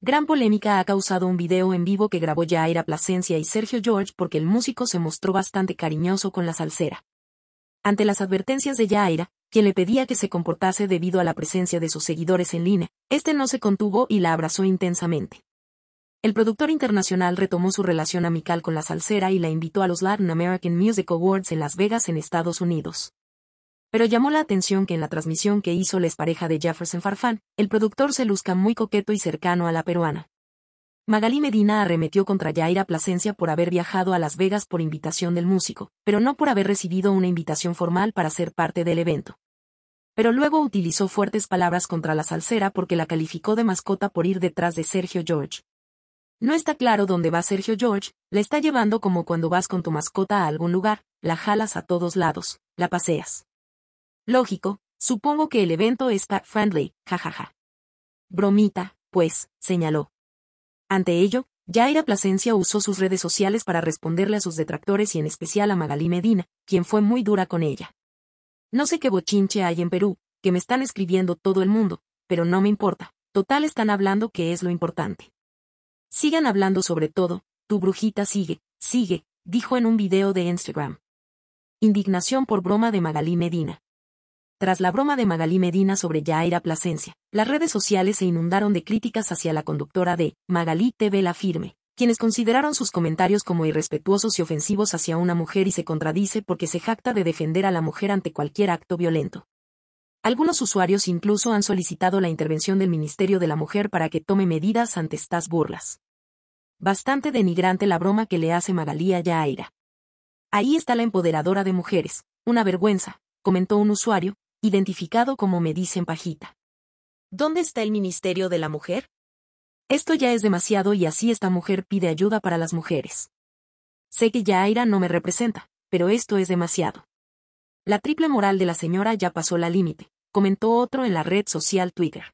Gran polémica ha causado un video en vivo que grabó Yaira Plasencia y Sergio George porque el músico se mostró bastante cariñoso con la salsera. Ante las advertencias de Yaira, quien le pedía que se comportase debido a la presencia de sus seguidores en línea, este no se contuvo y la abrazó intensamente. El productor internacional retomó su relación amical con la salsera y la invitó a los Latin American Music Awards en Las Vegas en Estados Unidos pero llamó la atención que en la transmisión que hizo la expareja de Jefferson Farfán, el productor se luzca muy coqueto y cercano a la peruana. Magali Medina arremetió contra Yaira Plasencia por haber viajado a Las Vegas por invitación del músico, pero no por haber recibido una invitación formal para ser parte del evento. Pero luego utilizó fuertes palabras contra la salsera porque la calificó de mascota por ir detrás de Sergio George. No está claro dónde va Sergio George, la está llevando como cuando vas con tu mascota a algún lugar, la jalas a todos lados, la paseas. Lógico, supongo que el evento es ja friendly jajaja. Bromita, pues, señaló. Ante ello, Jaira Plasencia usó sus redes sociales para responderle a sus detractores y en especial a Magalí Medina, quien fue muy dura con ella. No sé qué bochinche hay en Perú, que me están escribiendo todo el mundo, pero no me importa, total están hablando que es lo importante. Sigan hablando sobre todo, tu brujita sigue, sigue, dijo en un video de Instagram. Indignación por broma de Magalí Medina. Tras la broma de Magalí Medina sobre Yaira Plasencia, las redes sociales se inundaron de críticas hacia la conductora de Magalí TV La Firme, quienes consideraron sus comentarios como irrespetuosos y ofensivos hacia una mujer y se contradice porque se jacta de defender a la mujer ante cualquier acto violento. Algunos usuarios incluso han solicitado la intervención del Ministerio de la Mujer para que tome medidas ante estas burlas. Bastante denigrante la broma que le hace Magalí a Yaira. Ahí está la empoderadora de mujeres, una vergüenza, comentó un usuario, identificado como me dicen pajita. ¿Dónde está el Ministerio de la Mujer? Esto ya es demasiado y así esta mujer pide ayuda para las mujeres. Sé que Yaira no me representa, pero esto es demasiado. La triple moral de la señora ya pasó la límite, comentó otro en la red social Twitter.